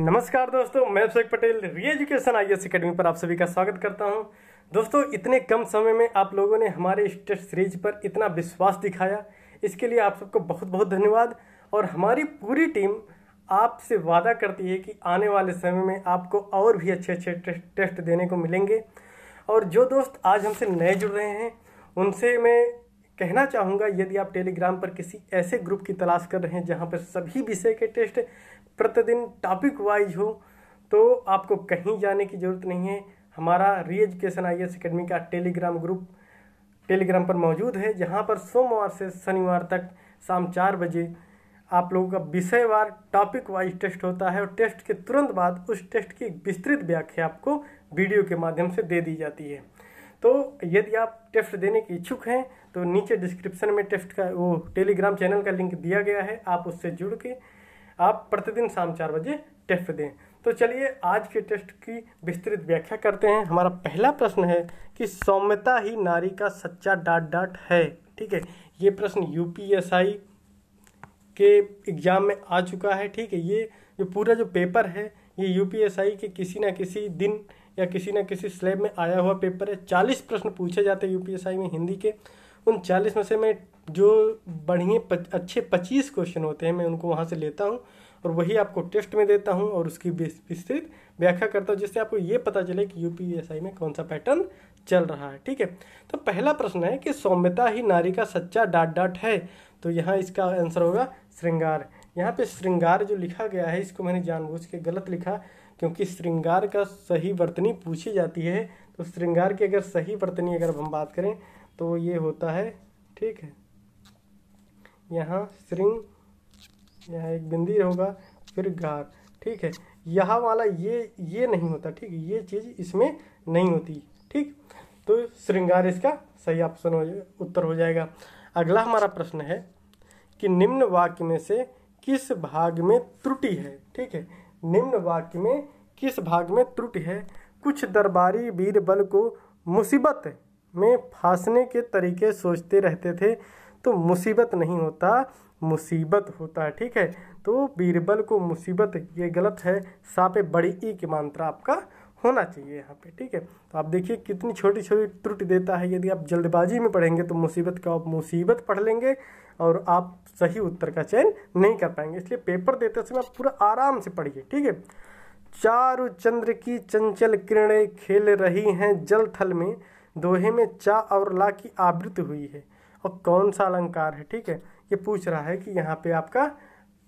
नमस्कार दोस्तों मैं अभिषेक पटेल री एजुकेशन आई एस अकेडमी पर आप सभी का स्वागत करता हूं दोस्तों इतने कम समय में आप लोगों ने हमारे टेस्ट सीरीज पर इतना विश्वास दिखाया इसके लिए आप सबको बहुत बहुत धन्यवाद और हमारी पूरी टीम आपसे वादा करती है कि आने वाले समय में आपको और भी अच्छे अच्छे टेस्ट देने को मिलेंगे और जो दोस्त आज हमसे नए जुड़ रहे हैं उनसे मैं कहना चाहूँगा यदि आप टेलीग्राम पर किसी ऐसे ग्रुप की तलाश कर रहे हैं जहाँ पर सभी विषय के टेस्ट प्रतिदिन टॉपिक वाइज हो तो आपको कहीं जाने की ज़रूरत नहीं है हमारा re education I S academy का टेलीग्राम ग्रुप टेलीग्राम पर मौजूद है जहाँ पर सोमवार से शनिवार तक शाम चार बजे आप लोगों का विषयवार टॉपिक वाइज टेस्ट होता है और टेस्ट के तुरंत बाद उस टेस्ट की विस्तृत व्याख्या आपको वीडियो के माध्यम से दे दी जाती है तो यदि आप टेस्ट देने के इच्छुक हैं तो नीचे डिस्क्रिप्शन में टेस्ट का वो टेलीग्राम चैनल का लिंक दिया गया है आप उससे जुड़ के आप प्रतिदिन शाम चार बजे टेस्ट दें तो चलिए आज के टेस्ट की विस्तृत व्याख्या करते हैं हमारा पहला प्रश्न है कि सौम्यता ही नारी का सच्चा डाट डाट है ठीक है ये प्रश्न यूपीएसआई के एग्ज़ाम में आ चुका है ठीक है ये जो पूरा जो पेपर है ये यूपीएसआई के किसी ना किसी दिन या किसी ना किसी स्लैब में आया हुआ पेपर है चालीस प्रश्न पूछे जाते हैं यूपीएसआई में हिंदी के उन चालीस में से मैं जो बढ़िए पच, अच्छे पच्चीस क्वेश्चन होते हैं मैं उनको वहाँ से लेता हूँ और वही आपको टेस्ट में देता हूँ और उसकी विस्तृत व्याख्या करता हूँ जिससे आपको ये पता चले कि यू में कौन सा पैटर्न चल रहा है ठीक है तो पहला प्रश्न है कि सौम्यता ही नारी का सच्चा डाट डाट है तो यहाँ इसका आंसर होगा श्रृंगार यहाँ पे श्रृंगार जो लिखा गया है इसको मैंने जानबूझ के गलत लिखा क्योंकि श्रृंगार का सही वर्तनी पूछी जाती है तो श्रृंगार की अगर सही वर्तनी अगर हम बात करें तो ये होता है ठीक है यहाँ श्रृंग यहाँ एक बिंदी होगा फिर गार ठीक है यहाँ वाला ये ये नहीं होता ठीक ये चीज़ इसमें नहीं होती ठीक तो श्रृंगार इसका सही ऑप्शन हो उत्तर हो जाएगा अगला हमारा प्रश्न है कि निम्न वाक्य में से किस भाग में त्रुटि है ठीक है निम्न वाक्य में किस भाग में त्रुटि है कुछ दरबारी बीरबल को मुसीबत में फांसने के तरीके सोचते रहते थे तो मुसीबत नहीं होता मुसीबत होता है ठीक है तो बीरबल को मुसीबत ये गलत है सापे बड़ी ई की मात्रा आपका होना चाहिए यहाँ पे ठीक है तो आप देखिए कितनी छोटी छोटी त्रुटि देता है यदि आप जल्दबाजी में पढ़ेंगे तो मुसीबत का आप मुसीबत पढ़ लेंगे और आप सही उत्तर का चयन नहीं कर पाएंगे इसलिए पेपर देते समय आप पूरा आराम से पढ़िए ठीक है चारु चंद्र की चंचल किरणें खेल रही हैं जल थल में दोहे में चा और ला की आवृत हुई है और कौन सा अलंकार है ठीक है ये पूछ रहा है कि यहाँ पे आपका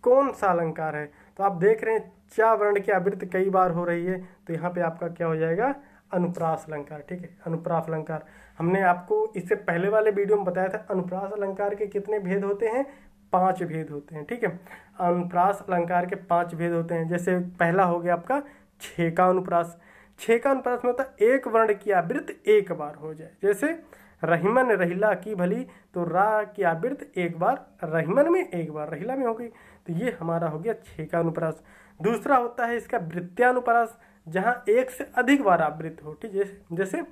कौन सा अलंकार है तो आप देख रहे हैं चा वर्ण की आवृत्ति कई बार हो रही है तो यहाँ पे आपका क्या हो जाएगा अनुप्रास अलंकार ठीक है अनुप्रास अलंकार हमने आपको इससे पहले वाले वीडियो में बताया था अनुप्रास अलंकार के कितने भेद होते हैं पांच भेद होते हैं ठीक है अनुप्रास अलंकार के पांच भेद होते हैं जैसे पहला हो गया आपका छे का अनुप्रास छे का अनुप्रास में होता है एक वर्ण की आवृत्ति एक बार हो जाए जैसे रहीमन रहिला की भली तो रा की आवृत्त एक बार रहीमन में एक बार रहिला में हो गई तो ये हमारा हो गया छः का अनुप्रास दूसरा होता है इसका वृत्त्यानुप्रास जहाँ एक से अधिक बार आवृत्त हो ठीक है जैसे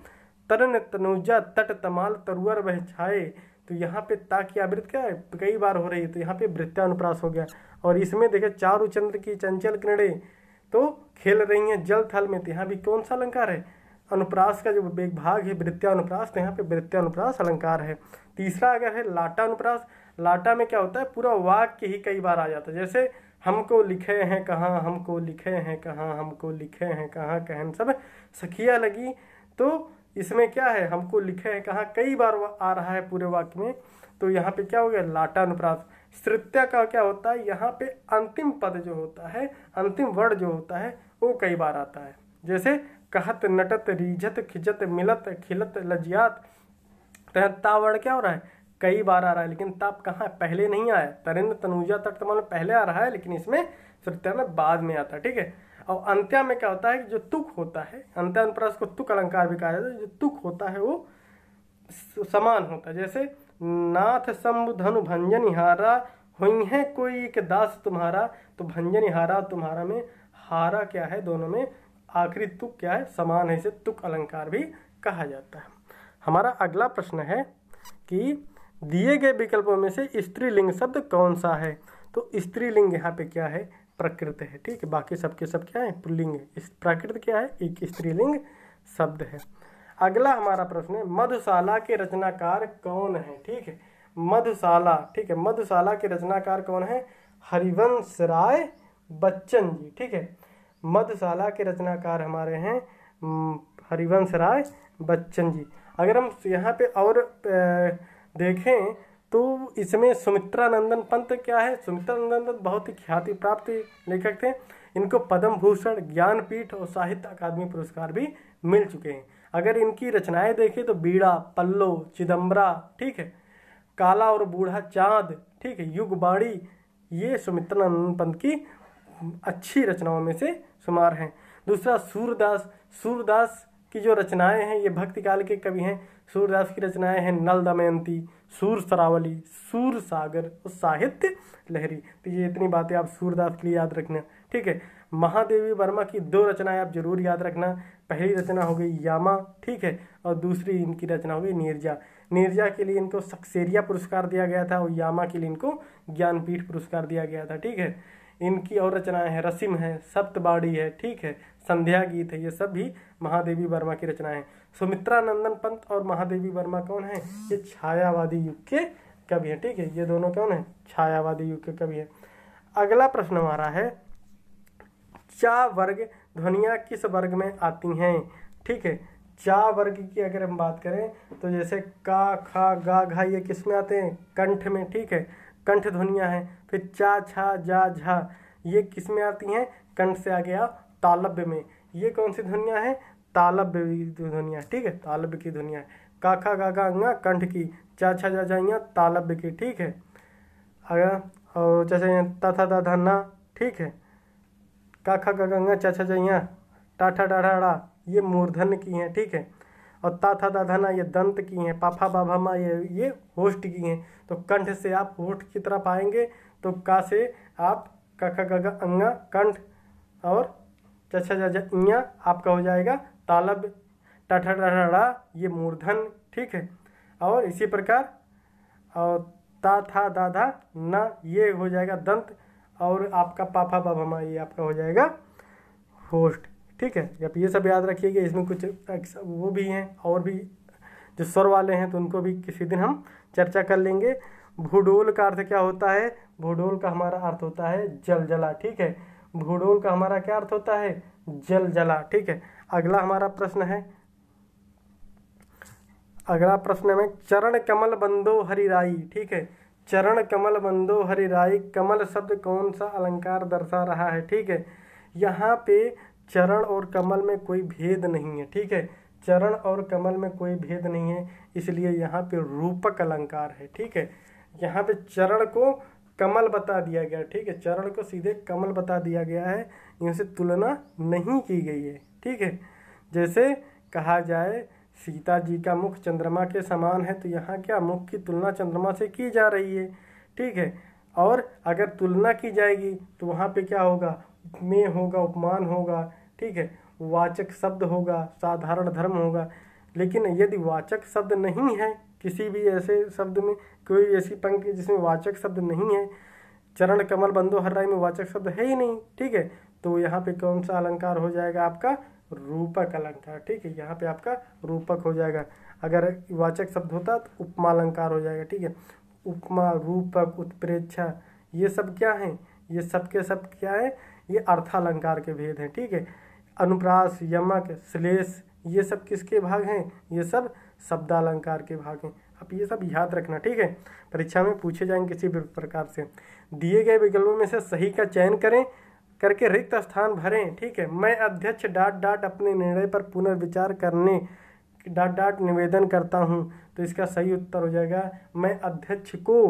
तरन तनुजा तट तमाल तरुअर वह छाए तो यहाँ पे ता की आवृत्त क्या है कई बार हो रही है तो यहाँ पे वृत्तानुप्रास हो गया और इसमें देखे चारू चंद्र की चंचल किरणें तो खेल रही हैं जल थल में तो यहाँ भी कौन सा अलंकार है अनुप्रास का जो एक भाग है अनुप्रास तो यहाँ पे अनुप्रास अलंकार है तीसरा अगर है लाटा अनुप्रास लाटा में क्या होता है पूरा वाक्य ही कई बार आ जाता है जैसे हमको लिखे हैं कहाँ हमको लिखे हैं कहाँ हमको लिखे हैं कहाँ कहन सब सखिया लगी तो इसमें क्या है हमको लिखे हैं कहाँ कई बार आ रहा है पूरे वाक्य में तो यहाँ पे क्या हो गया लाटा अनुप्रास श्रुत्या का क्या होता है यहाँ पे अंतिम पद जो होता है अंतिम वर्ड जो होता है वो कई बार आता है जैसे कहत नटत रीझत खिजत मिलत खिलत लजियात ता वर्ण क्या हो रहा है कई बार आ रहा है लेकिन ताप कहाँ पहले नहीं आया तरेंद्र तनुजा तट तो पहले आ रहा है लेकिन इसमें श्रुत्या में बाद में आता है ठीक है और अंत्या में क्या होता है कि जो तुक होता है अंत्या अनुप्रास को तुक अलंकार भी कहा जाता है जो तुक होता है वो समान होता है जैसे नाथ शंभु धनु भंजन हारा हुई है कोई एक दास तुम्हारा तो भंजन हारा तुम्हारा में हारा क्या है दोनों में आखिरी तुक क्या है समान है इसे तुक अलंकार भी कहा जाता है हमारा अगला प्रश्न है कि दिए गए विकल्पों में से स्त्रीलिंग शब्द कौन सा है तो स्त्रीलिंग यहाँ पे क्या है प्रकृत है ठीक है बाकी सबके सब क्या है पुल्लिंग है प्राकृत क्या है एक स्त्रीलिंग शब्द है अगला हमारा प्रश्न है मधुशाला के रचनाकार कौन है ठीक है मधुशाला ठीक है मधुशाला के रचनाकार कौन है हरिवंश राय बच्चन जी ठीक है मधुशाला के रचनाकार हमारे हैं हरिवंश राय बच्चन जी अगर हम यहाँ पे और देखें तो इसमें सुमित्रा नंदन पंत क्या है सुमित्रा नंदन पंत बहुत ही ख्याति प्राप्त लेखक थे इनको पद्म भूषण ज्ञानपीठ और साहित्य अकादमी पुरस्कार भी मिल चुके हैं अगर इनकी रचनाएं देखें तो बीड़ा पल्लो चिदम्बरा ठीक है काला और बूढ़ा चाँद ठीक है युग बाड़ी ये सुमित्रा नंदन पंत की अच्छी रचनाओं में से शुमार हैं दूसरा सूरदास सूरदास की जो रचनाएं हैं ये भक्ति काल के कवि हैं सूरदास की रचनाएं हैं नल दमयंती सूर सरावली सूर सागर और साहित्य लहरी तो ये इतनी बातें आप सूरदास के लिए याद रखना ठीक है महादेवी वर्मा की दो रचनाएं आप जरूर याद रखना पहली रचना हो गई यामा ठीक है और दूसरी इनकी रचना हो गई नीरजा नीरजा के लिए इनको सक्सेरिया पुरस्कार दिया गया था और यामा के लिए इनको ज्ञानपीठ पुरस्कार दिया गया था ठीक है इनकी और रचनाएं हैं रसिम है सप्तबाड़ी है ठीक है संध्या गीत है ये सब भी महादेवी वर्मा की रचनाएं हैं सुमित्रा नंदन पंत और महादेवी वर्मा कौन है ये छायावादी युग के कवि हैं ठीक है ये दोनों कौन है छायावादी युग के कवि हैं अगला प्रश्न हमारा है चा वर्ग ध्वनिया किस वर्ग में आती हैं ठीक है चा वर्ग की अगर हम बात करें तो जैसे का खा गा घा ये किस में आते हैं कंठ में ठीक है कंठ ध्वनियाँ हैं फिर चा छा जा झा ये किस में आती हैं कंठ से आ गया तालब्य में ये कौन सी ध्वनियाँ हैं तालब्य की ध्वनियाँ ठीक है तालब्य की ध्वनियाँ काखा काका अंगा कंठ की चा छा जा जाइया तालब्य की ठीक है अगर और जैसे तथा दाधा ना ठीक है काखा अंगा चाचा जैया टाठा अड़ा ये मूर्धन्य की हैं ठीक है और ता ताथा दाधाना ये दंत की हैं पाफा बाभामा ये ये होस्ट की हैं तो कंठ से आप होठ की तरफ आएंगे तो का से आप कखा ग अंगा कंठ और चछा जा आपका हो जाएगा तालब टठा ये मूर्धन ठीक है और इसी प्रकार और ता था दाधा ना ये हो जाएगा दंत और आपका पापा बाबा ये आपका हो जाएगा होस्ट ठीक है जब ये सब याद रखिएगा इसमें कुछ वो भी हैं और भी जो स्वर वाले हैं तो उनको भी किसी दिन हम चर्चा कर लेंगे भूडोल का अर्थ क्या होता है भूडोल का हमारा अर्थ होता है जल जला ठीक है भूडोल का हमारा क्या अर्थ होता है जल जला ठीक है अगला हमारा प्रश्न है अगला प्रश्न में चरण कमल बंदो हरिराई ठीक है चरण कमल बंदो हरिराई कमल शब्द कौन सा अलंकार दर्शा रहा है ठीक है यहाँ पे चरण और कमल में कोई भेद नहीं है ठीक है चरण और कमल में कोई भेद नहीं है इसलिए यहाँ पे रूपक अलंकार है ठीक है यहाँ पे चरण को कमल बता दिया गया ठीक है चरण को सीधे कमल बता दिया गया है इनसे तुलना नहीं की गई है ठीक है जैसे कहा जाए सीता जी का मुख चंद्रमा के समान है तो यहाँ क्या मुख की तुलना चंद्रमा से की जा रही है ठीक है और अगर तुलना की जाएगी तो वहाँ पे क्या होगा में होगा उपमान होगा ठीक है वाचक शब्द होगा साधारण धर्म होगा लेकिन यदि वाचक शब्द नहीं है किसी भी ऐसे शब्द में कोई ऐसी पंक्ति जिसमें वाचक शब्द नहीं है चरण कमल हर राय में वाचक शब्द है ही नहीं ठीक है तो यहाँ पे कौन सा अलंकार हो जाएगा आपका रूपक अलंकार ठीक है यहाँ पे आपका रूपक हो जाएगा अगर वाचक शब्द होता तो उपमा अलंकार हो जाएगा ठीक है उपमा रूपक उत्प्रेक्षा ये सब क्या है ये सब के सब क्या है ये अर्थालंकार के भेद हैं ठीक है अनुप्रास यमक श्लेष ये सब किसके भाग हैं ये सब शब्दालंकार के भाग हैं आप ये सब याद रखना ठीक है परीक्षा में पूछे जाएंगे किसी भी प्रकार से दिए गए विकल्पों में से सही का चयन करें करके रिक्त स्थान भरें ठीक है मैं अध्यक्ष डाट डाट अपने निर्णय पर पुनर्विचार करने डाट डाट निवेदन करता हूँ तो इसका सही उत्तर हो जाएगा मैं अध्यक्ष को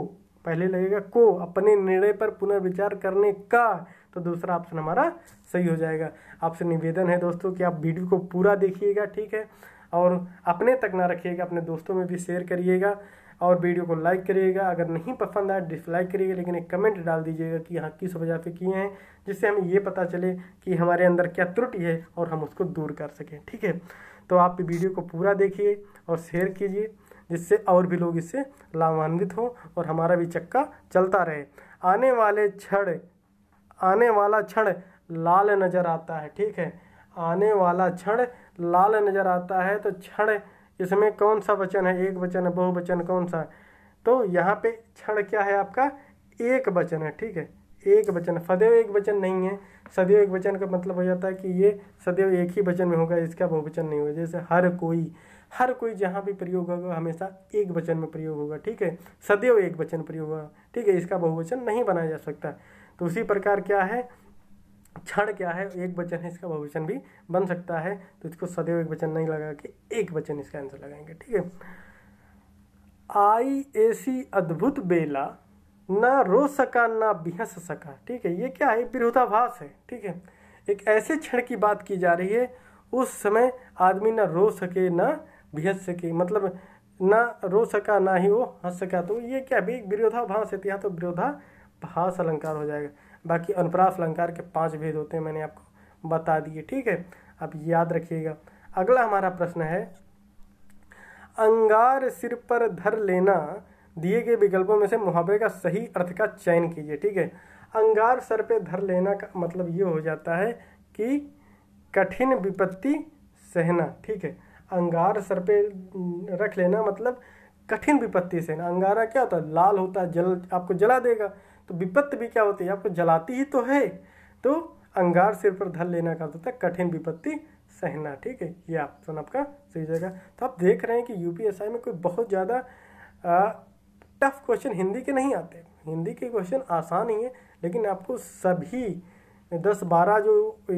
पहले लगेगा को अपने निर्णय पर पुनर्विचार करने का तो दूसरा ऑप्शन हमारा सही हो जाएगा आपसे निवेदन है दोस्तों कि आप वीडियो को पूरा देखिएगा ठीक है और अपने तक ना रखिएगा अपने दोस्तों में भी शेयर करिएगा और वीडियो को लाइक करिएगा अगर नहीं पसंद आए डिसलाइक करिएगा लेकिन एक कमेंट डाल दीजिएगा कि हाँ किस वजह से किए हैं जिससे हमें ये पता चले कि हमारे अंदर क्या त्रुटि है और हम उसको दूर कर सकें ठीक है तो आप वीडियो को पूरा देखिए और शेयर कीजिए जिससे और भी लोग इससे लाभान्वित हों और हमारा भी चक्का चलता रहे आने वाले क्षण आने वाला क्षण लाल नज़र आता है ठीक है आने वाला क्षण लाल नज़र आता है तो क्षण इसमें कौन सा वचन है एक वचन है बहुवचन कौन सा है तो यहाँ पे क्षण क्या है आपका एक वचन है ठीक है एक वचन सदैव एक वचन नहीं है सदैव एक वचन का मतलब हो जाता है कि ये सदैव एक ही वचन में होगा इसका बहुवचन नहीं होगा जैसे हर कोई हर कोई जहाँ भी प्रयोग होगा हमेशा एक वचन में प्रयोग होगा ठीक है सदैव एक वचन प्रयोग होगा ठीक है इसका बहुवचन नहीं बनाया जा सकता तो उसी प्रकार क्या है क्षण क्या है एक वचन है इसका बहुवचन भी बन सकता है तो इसको सदैव एक वचन नहीं लगा के एक वचन इसका आंसर लगाएंगे ठीक है आई ऐसी अद्भुत बेला ना रो सका ना बिहस सका ठीक है ये क्या है विरोधाभास है ठीक है एक ऐसे क्षण की बात की जा रही है उस समय आदमी ना रो सके ना बिहस सके मतलब ना रो सका ना ही वो हंस सका तो ये क्या भी विरोधाभास है तो यहाँ तो विरोधा भास अलंकार हो जाएगा बाकी अनुप्रास अलंकार के पांच भेद होते हैं मैंने आपको बता दिए ठीक है आप याद रखिएगा अगला हमारा प्रश्न है अंगार सिर पर धर लेना दिए गए विकल्पों में से मुहावरे का सही अर्थ का चयन कीजिए ठीक है अंगार सर पे धर लेना का मतलब ये हो जाता है कि कठिन विपत्ति सहना ठीक है अंगार सर पे रख लेना मतलब कठिन विपत्ति सहना अंगारा क्या होता है लाल होता है जल आपको जला देगा तो विपत्त भी क्या होती है आपको जलाती ही तो है तो अंगार सिर पर धल लेना का होता है कठिन विपत्ति सहना ठीक है ये ऑप्शन आपका सही जगह तो आप देख रहे हैं कि यूपीएसआई में कोई बहुत ज़्यादा टफ क्वेश्चन हिंदी के नहीं आते हिंदी के क्वेश्चन आसान ही है लेकिन आपको सभी दस बारह जो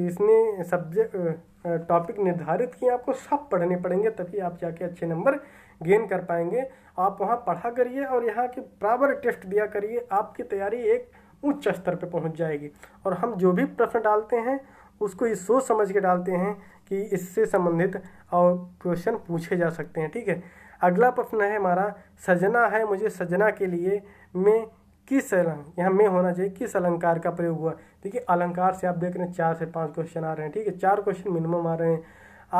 इसने सब्जेक्ट टॉपिक निर्धारित किए आपको सब पढ़ने पड़ेंगे तभी आप जाके अच्छे नंबर गेन कर पाएंगे आप वहाँ पढ़ा करिए और यहाँ के बराबर टेस्ट दिया करिए आपकी तैयारी एक उच्च स्तर पर पहुँच जाएगी और हम जो भी प्रश्न डालते हैं उसको ये सोच समझ के डालते हैं कि इससे संबंधित और क्वेश्चन पूछे जा सकते हैं ठीक है अगला प्रश्न है हमारा सजना है मुझे सजना के लिए मैं किस अलंक यहाँ में होना चाहिए किस अलंकार का प्रयोग हुआ देखिए अलंकार से आप देख रहे हैं चार से पाँच क्वेश्चन आ रहे हैं ठीक है चार क्वेश्चन मिनिमम आ रहे हैं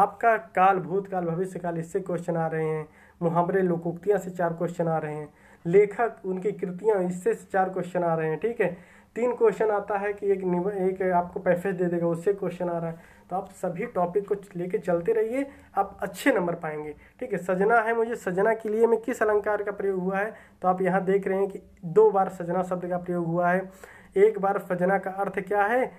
आपका काल भूतकाल भविष्य काल इससे क्वेश्चन आ रहे हैं मुहावरे लोकोक्तियाँ से चार क्वेश्चन आ रहे हैं लेखक उनकी कृतियाँ इससे चार क्वेश्चन आ रहे हैं ठीक है तीन क्वेश्चन आता है कि एक निब एक आपको पैसेज दे देगा उससे क्वेश्चन आ रहा है तो आप सभी टॉपिक को लेके चलते रहिए आप अच्छे नंबर पाएंगे ठीक है सजना है मुझे सजना के लिए में किस अलंकार का प्रयोग हुआ है तो आप यहाँ देख रहे हैं कि दो बार सजना शब्द का प्रयोग हुआ है एक बार सजना का अर्थ क्या है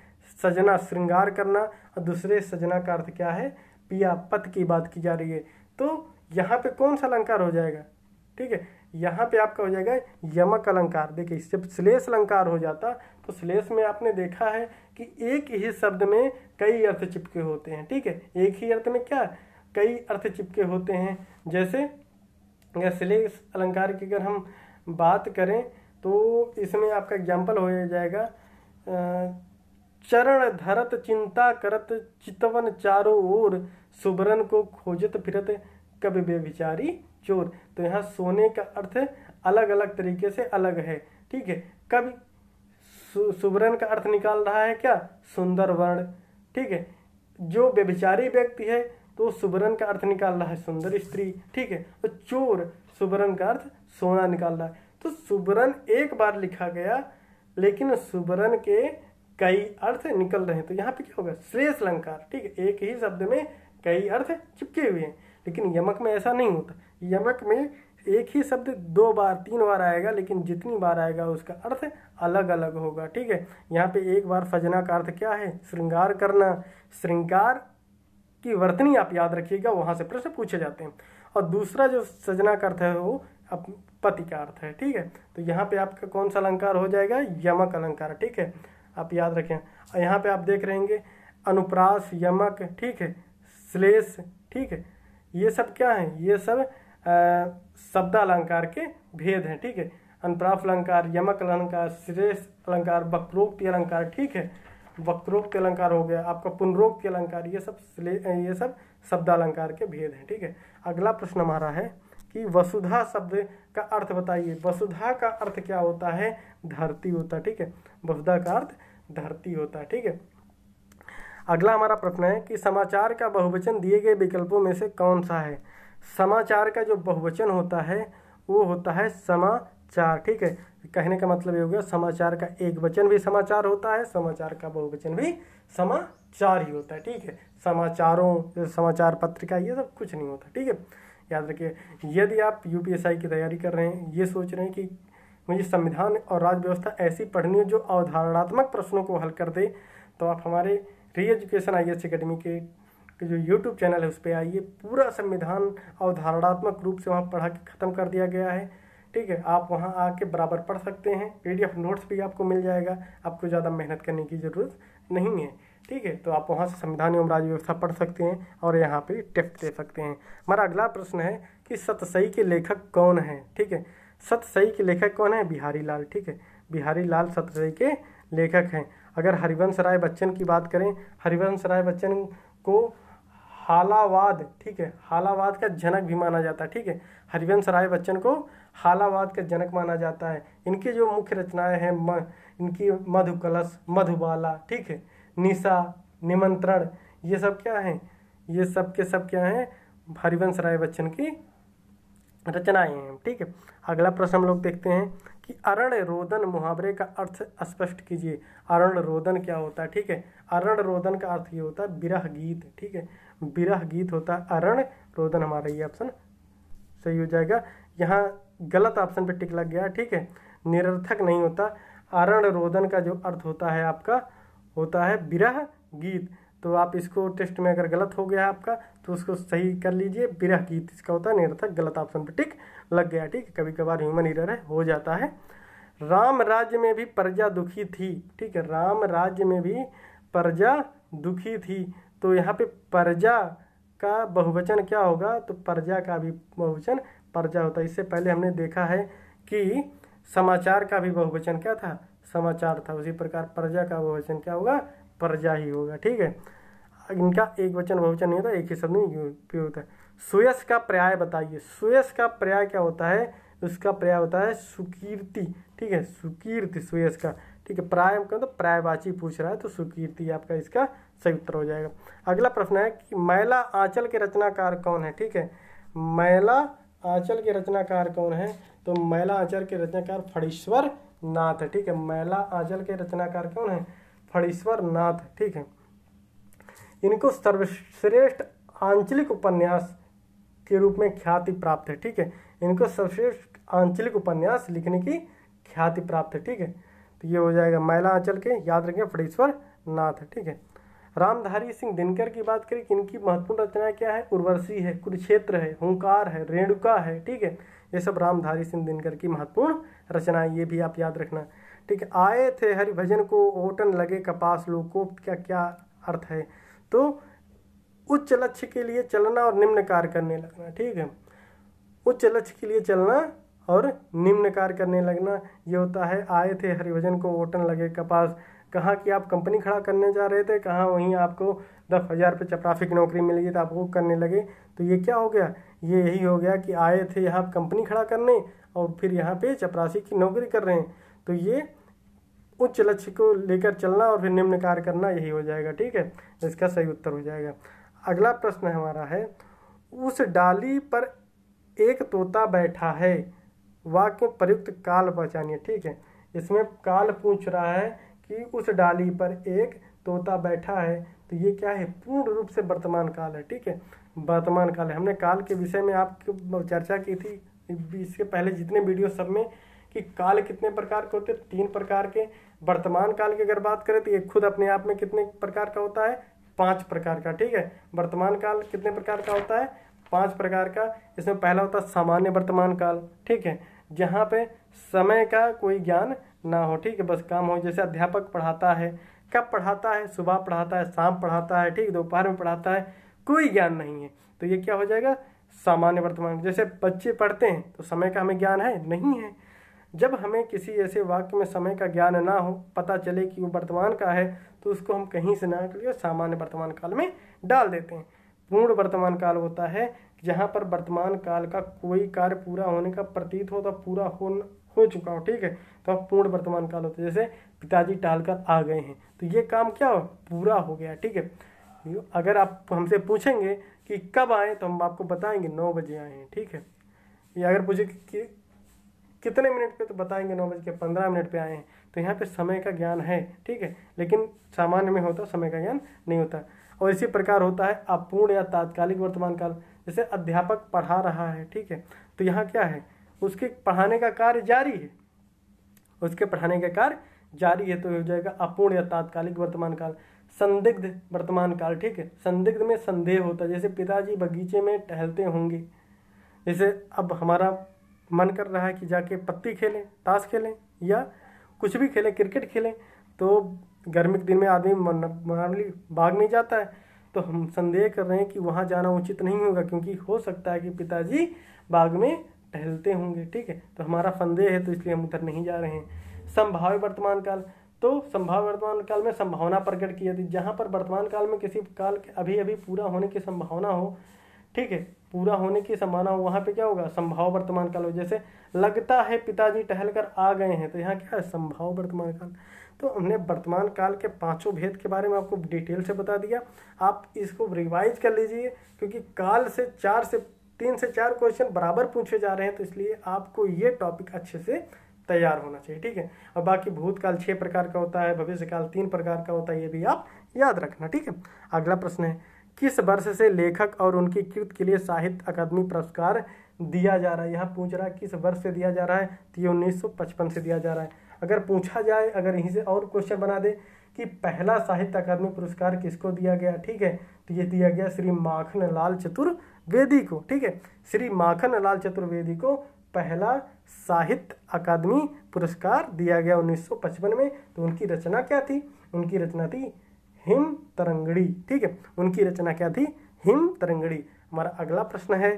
सजना श्रृंगार करना और दूसरे सजना का अर्थ क्या है पिया पथ की बात की जा रही है तो यहाँ पे कौन सा अलंकार हो जाएगा ठीक है यहाँ पे आपका हो जाएगा यमक अलंकार देखिए जब श्लेष अलंकार हो जाता तो श्लेष में आपने देखा है कि एक ही शब्द में कई अर्थ चिपके होते हैं ठीक है एक ही अर्थ में क्या कई अर्थ चिपके होते हैं जैसे श्लेष अलंकार की अगर हम बात करें तो इसमें आपका एग्जाम्पल हो जाएगा चरण धरत चिंता करत चितवन चारों ओर सुबरन को खोजत फिरत कभी बेविचारी चोर तो यहाँ सोने का अर्थ अलग अलग तरीके से अलग है ठीक है सु, सुवर्ण का अर्थ निकाल रहा है क्या सुंदर वर्ण ठीक है जो व्यभिचारी व्यक्ति है तो सुबरन का अर्थ निकाल रहा है सुंदर स्त्री ठीक है और चोर सुबरन का अर्थ सोना निकाल रहा है तो सुबरन एक बार लिखा गया लेकिन सुबरन के कई अर्थ निकल रहे हैं तो यहाँ पे क्या होगा श्रेष्ठ अलंकार ठीक है एक ही शब्द में कई अर्थ चिपके हुए हैं लेकिन यमक में ऐसा नहीं होता यमक में एक ही शब्द दो बार तीन बार आएगा लेकिन जितनी बार आएगा उसका अर्थ अलग अलग होगा ठीक है यहाँ पे एक बार सजना का अर्थ क्या है श्रृंगार करना श्रृंगार की वर्तनी आप याद रखिएगा वहाँ से प्रश्न पूछे जाते हैं और दूसरा जो सजना का अर्थ है वो पति का अर्थ है ठीक है तो यहाँ पे आपका कौन सा अलंकार हो जाएगा यमक अलंकार ठीक है आप याद रखें और यहाँ पे आप देख रहेंगे अनुप्रास यमक ठीक है श्लेष ठीक है ये सब क्या है ये सब शब्द अलंकार के भेद हैं ठीक है अंतराफ अलंकार यमक अलंकार श्रेष्ठ अलंकार वक्रोक्ति अलंकार ठीक है वक्रोक्त अलंकार हो गया आपका पुनरोक्त अलंकार ये सब ये सब शब्द अलंकार के भेद हैं ठीक है अगला प्रश्न हमारा है कि वसुधा शब्द का अर्थ बताइए वसुधा का अर्थ क्या होता है धरती होता ठीक है वसुधा का अर्थ धरती होता है ठीक है अगला हमारा प्रश्न है कि समाचार का बहुवचन दिए गए विकल्पों में से कौन सा है समाचार का जो बहुवचन होता है वो होता है समाचार ठीक है कहने का मतलब ये हो गया समाचार का एक वचन भी समाचार होता है समाचार का बहुवचन भी समाचार ही होता है ठीक है समाचारों समाचार पत्रिका ये सब कुछ नहीं होता ठीक है याद रखिए यदि आप यूपीएसआई की तैयारी कर रहे हैं ये सोच रहे हैं कि मुझे संविधान और राज्य व्यवस्था ऐसी पढ़नी है जो अवधारणात्मक प्रश्नों को हल कर दे तो आप हमारे री एजुकेशन आई एस अकेडमी के जो यूट्यूब चैनल है उस पर आइए पूरा संविधान अवधारणात्मक रूप से वहाँ पढ़ा के ख़त्म कर दिया गया है ठीक है आप वहाँ आके बराबर पढ़ सकते हैं एफ नोट्स भी आपको मिल जाएगा आपको ज़्यादा मेहनत करने की ज़रूरत नहीं है ठीक है तो आप वहाँ से संविधान एवं राज्य व्यवस्था पढ़ सकते हैं और यहाँ पे टेस्ट दे सकते हैं हमारा अगला प्रश्न है कि सतसई के लेखक कौन हैं ठीक है सतसई के लेखक कौन है बिहारी लाल ठीक है बिहारी लाल सतसई के लेखक हैं अगर हरिवंश राय बच्चन की बात करें हरिवंश राय बच्चन को हालावाद ठीक है हालावाद का जनक भी माना जाता है ठीक है हरिवंश राय बच्चन को हालावाद का जनक माना जाता है इनकी जो मुख्य रचनाएं हैं म इनकी मधु कलश मधुबाला ठीक है निशा निमंत्रण ये सब क्या हैं ये सब के सब क्या हैं हरिवंश राय बच्चन की रचनाएं हैं ठीक है अगला प्रश्न हम लोग देखते हैं कि अरण रोदन मुहावरे का अर्थ स्पष्ट कीजिए अरण रोदन क्या होता है ठीक है अरण रोदन का अर्थ ये होता है बिरह गीत ठीक है विरह गीत होता है अरण रोदन हमारा ये ऑप्शन सही हो जाएगा यहाँ गलत ऑप्शन पे टिक लग गया ठीक है निरर्थक नहीं होता अरण रोदन का जो अर्थ होता है आपका होता है विरह गीत तो आप इसको टेस्ट में अगर गलत हो गया आपका तो उसको सही कर लीजिए बिरह गीत इसका होता है निरर्थक गलत ऑप्शन पर टिक लग गया ठीक कभी कभार ह्यूमन इरर है हो जाता है राम राज्य में भी प्रजा दुखी थी ठीक है राम राज्य में भी प्रजा दुखी थी तो यहाँ पे प्रजा का बहुवचन क्या होगा तो प्रजा का भी बहुवचन प्रजा होता है इससे पहले हमने देखा है कि समाचार का भी बहुवचन क्या था समाचार था उसी प्रकार प्रजा का बहुवचन क्या होगा प्रजा ही होगा ठीक है इनका एक वचन बहुवचन नहीं होता एक ही शब्द नहीं प्रयोग होता है सुयस का पर्याय बताइए सुयस का पर्याय क्या होता है उसका पर्याय होता है सुकीर्ति ठीक है सुकीर्ति सुयस का ठीक है प्राय मतलब प्रायवाची पूछ रहा है तो सुकीर्ति आपका इसका सही उत्तर हो जाएगा अगला प्रश्न है कि मैला आंचल के रचनाकार कौन है ठीक है मैला आंचल के रचनाकार कौन है तो मैला आंचल के रचनाकार फणीश्वर नाथ है ठीक है मैला आंचल के रचनाकार कौन है फणीश्वर नाथ ठीक है इनको सर्वश्रेष्ठ आंचलिक उपन्यास के रूप में ख्याति प्राप्त है ठीक है इनको सर्वश्रेष्ठ आंचलिक उपन्यास लिखने की ख्याति प्राप्त है ठीक है तो ये हो जाएगा मैला आंचल के याद रखें फणीश्वर नाथ ठीक है रामधारी सिंह दिनकर की बात करें कि इनकी महत्वपूर्ण रचना क्या है उर्वशी है कुरुक्षेत्र है हुंकार है रेणुका है ठीक है ये सब रामधारी सिंह दिनकर की महत्वपूर्ण रचना ये भी आप याद रखना ठीक आए थे हरिभजन को ओटन लगे कपास लोग को क्या क्या अर्थ है तो उच्च लक्ष्य के लिए चलना और निम्न कार्य करने लगना ठीक है उच्च लक्ष्य के लिए चलना और निम्न कार्य करने लगना ये होता है आए थे हरिभजन को ओटन लगे कपास कहाँ कि आप कंपनी खड़ा करने जा रहे थे कहाँ वहीं आपको दस हज़ार रुपये चपरासी की नौकरी मिल गई तो आप वो करने लगे तो ये क्या हो गया ये यही हो गया कि आए थे यहाँ कंपनी खड़ा करने और फिर यहाँ पे चपरासी की नौकरी कर रहे हैं तो ये उच्च लक्ष्य को लेकर चलना और फिर निम्न कार्य करना यही हो जाएगा ठीक है इसका सही उत्तर हो जाएगा अगला प्रश्न हमारा है उस डाली पर एक तोता बैठा है वाक्य प्रयुक्त काल पहचानिए ठीक है इसमें काल पूछ रहा है कि उस डाली पर एक तोता बैठा है तो ये क्या है पूर्ण रूप से वर्तमान काल है ठीक है वर्तमान काल है हमने काल के विषय में आपकी चर्चा की थी इसके पहले जितने वीडियो सब में कि काल कितने प्रकार के होते तीन प्रकार के वर्तमान काल की अगर बात करें तो ये खुद अपने आप में कितने प्रकार का होता है पांच प्रकार का ठीक है वर्तमान काल कितने प्रकार का होता है पांच प्रकार का इसमें पहला होता है सामान्य वर्तमान काल ठीक है जहाँ पे समय का कोई ज्ञान ना हो ठीक है बस काम हो जैसे अध्यापक पढ़ाता है कब पढ़ाता है सुबह पढ़ाता है शाम पढ़ाता है ठीक दोपहर में पढ़ाता है कोई ज्ञान नहीं है तो ये क्या हो जाएगा सामान्य वर्तमान जैसे बच्चे पढ़ते हैं तो समय का हमें ज्ञान है नहीं है जब हमें किसी ऐसे वाक्य में समय का ज्ञान ना हो पता चले कि वो वर्तमान का है तो उसको हम कहीं से ना करिए सामान्य वर्तमान काल में डाल देते हैं पूर्ण वर्तमान काल होता है जहाँ पर वर्तमान काल का कोई कार्य पूरा होने का प्रतीत हो तो पूरा हो हो चुका हो ठीक है तो अब पूर्ण वर्तमान काल होता है जैसे पिताजी टाल कर आ गए हैं तो ये काम क्या हो पूरा हो गया ठीक है अगर आप हमसे पूछेंगे कि कब आए तो हम आपको बताएंगे नौ बजे आए हैं ठीक है या अगर पूछे कि कितने मिनट पे तो बताएंगे नौ बज के पंद्रह मिनट पे आए हैं तो यहाँ पे समय का ज्ञान है ठीक है लेकिन सामान्य में होता समय का ज्ञान नहीं होता और इसी प्रकार होता है अपूर्ण या तात्कालिक वर्तमान काल जैसे अध्यापक पढ़ा रहा है ठीक है तो यहाँ क्या है उसके पढ़ाने का कार्य जारी है उसके पढ़ाने का कार्य जारी है तो हो जाएगा अपूर्ण या तात्कालिक वर्तमान काल संदिग्ध वर्तमान काल ठीक है संदिग्ध में संदेह होता है जैसे पिताजी बगीचे में टहलते होंगे जैसे अब हमारा मन कर रहा है कि जाके पत्ती खेलें ताश खेलें या कुछ भी खेलें क्रिकेट खेलें तो गर्मी के दिन में आदमी नॉर्मली बाग नहीं जाता है तो हम संदेह कर रहे हैं कि वहाँ जाना उचित नहीं होगा क्योंकि हो सकता है कि पिताजी बाग में टहलते होंगे ठीक है तो हमारा संदेह है तो इसलिए हम उधर नहीं जा रहे हैं संभाव्य वर्तमान काल तो संभाव्य वर्तमान काल में संभावना प्रकट की जाती है जहाँ पर वर्तमान काल में किसी काल के अभी अभी पूरा होने की संभावना हो ठीक है पूरा होने की संभावना वहाँ पे क्या होगा संभाव वर्तमान काल हो जैसे लगता है पिताजी टहल कर आ गए हैं तो यहाँ क्या है संभाव वर्तमान काल तो हमने वर्तमान काल के पांचों भेद के बारे में आपको डिटेल से बता दिया आप इसको रिवाइज कर लीजिए क्योंकि काल से चार से तीन से चार क्वेश्चन बराबर पूछे जा रहे हैं तो इसलिए आपको ये टॉपिक अच्छे से तैयार होना चाहिए ठीक है और बाकी भूतकाल छः प्रकार का होता है भविष्य काल तीन प्रकार का होता है ये भी आप याद रखना ठीक है अगला प्रश्न है किस वर्ष से लेखक और उनकी कृत के लिए साहित्य अकादमी पुरस्कार दिया जा रहा है यह पूछ रहा है किस वर्ष से दिया जा रहा है तो ये उन्नीस से दिया जा रहा है अगर पूछा जाए अगर यहीं से और क्वेश्चन बना दे कि पहला साहित्य अकादमी पुरस्कार किसको दिया गया ठीक है तो ये दिया गया श्री माखन लाल चतुर्वेदी को ठीक है श्री माखन लाल चतुर्वेदी को पहला साहित्य अकादमी पुरस्कार दिया गया 1955 में तो उनकी रचना क्या थी उनकी रचना थी हिम तरंगड़ी ठीक है उनकी रचना क्या थी हिम तरंगड़ी हमारा अगला प्रश्न है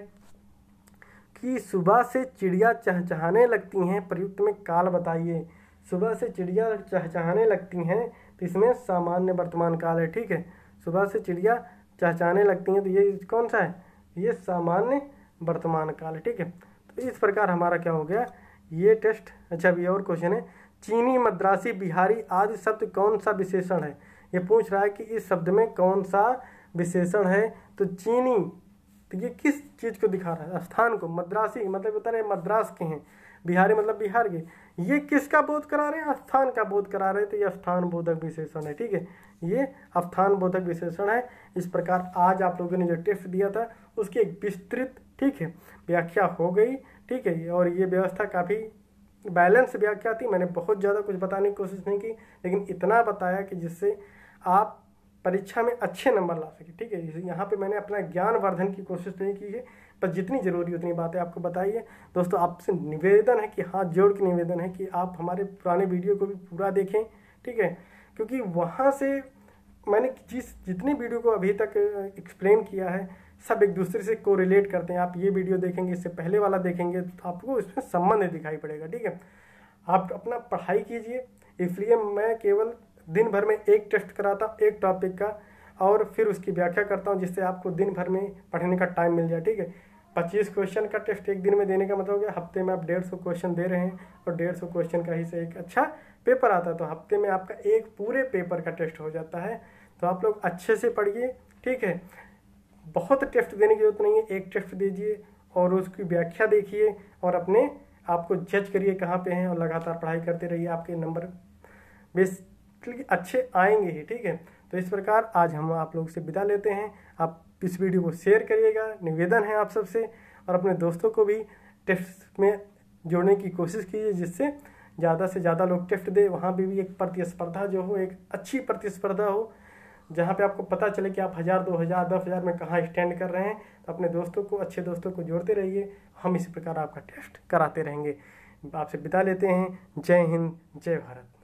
कि सुबह से चिड़िया चहचहाने लगती हैं प्रयुक्त में काल बताइए सुबह से चिड़िया चहचहाने लगती हैं तो इसमें सामान्य वर्तमान काल है ठीक है सुबह से चिड़िया चहचहाने लगती हैं तो ये कौन सा है ये सामान्य वर्तमान काल ठीक है तो इस प्रकार हमारा क्या हो गया ये टेस्ट अच्छा अभी और क्वेश्चन है चीनी मद्रासी बिहारी आदि शब्द कौन सा विशेषण है ये पूछ रहा है कि इस शब्द में कौन सा विशेषण है तो चीनी तो ये किस चीज़ को दिखा रहा है स्थान को मद्रासी मतलब बता रहे मद्रास के हैं बिहारी मतलब बिहार के ये किसका बोध करा रहे हैं स्थान का बोध करा रहे हैं तो ये स्थान बोधक विशेषण है ठीक है ये स्थान बोधक विशेषण है इस प्रकार आज आप लोगों ने जो टेस्ट दिया था उसकी एक विस्तृत ठीक है व्याख्या हो गई ठीक है और ये व्यवस्था काफ़ी बैलेंस व्याख्या थी मैंने बहुत ज़्यादा कुछ बताने की कोशिश नहीं की लेकिन इतना बताया कि जिससे आप परीक्षा में अच्छे नंबर ला सके ठीक है यहाँ पे मैंने अपना ज्ञान वर्धन की कोशिश नहीं की है पर जितनी ज़रूरी उतनी बातें आपको बताइए दोस्तों आपसे निवेदन है कि हाथ जोड़ के निवेदन है कि आप हमारे पुराने वीडियो को भी पूरा देखें ठीक है क्योंकि वहाँ से मैंने जिस जितनी वीडियो को अभी तक एक्सप्लेन किया है सब एक दूसरे से को रिलेट करते हैं आप ये वीडियो देखेंगे इससे पहले वाला देखेंगे तो आपको इसमें संबंध दिखाई पड़ेगा ठीक है आप अपना पढ़ाई कीजिए इसलिए मैं केवल दिन भर में एक टेस्ट कराता एक टॉपिक का और फिर उसकी व्याख्या करता हूँ जिससे आपको दिन भर में पढ़ने का टाइम मिल जाए ठीक है पच्चीस क्वेश्चन का टेस्ट एक दिन में देने का मतलब क्या हफ्ते में आप डेढ़ सौ क्वेश्चन दे रहे हैं और डेढ़ सौ क्वेश्चन का ही से एक अच्छा पेपर आता है तो हफ्ते में आपका एक पूरे पेपर का टेस्ट हो जाता है तो आप लोग अच्छे से पढ़िए ठीक है बहुत टेस्ट देने की जरूरत नहीं है एक टेस्ट दीजिए और उसकी व्याख्या देखिए और अपने आपको जज करिए कहाँ पे हैं और लगातार पढ़ाई करते रहिए आपके नंबर बेस अच्छे आएंगे ही ठीक है तो इस प्रकार आज हम आप लोग से विदा लेते हैं आप इस वीडियो को शेयर करिएगा निवेदन है आप सबसे और अपने दोस्तों को भी टेस्ट में जोड़ने की कोशिश कीजिए जिससे ज़्यादा से ज़्यादा लोग टेस्ट दें वहाँ भी, भी एक प्रतिस्पर्धा जो हो एक अच्छी प्रतिस्पर्धा हो जहाँ पे आपको पता चले कि आप हज़ार दो हज़ार दस हज़ार में कहाँ स्टैंड कर रहे हैं तो अपने दोस्तों को अच्छे दोस्तों को जोड़ते रहिए हम इसी प्रकार आपका टेस्ट कराते रहेंगे आपसे बिता लेते हैं जय हिंद जय भारत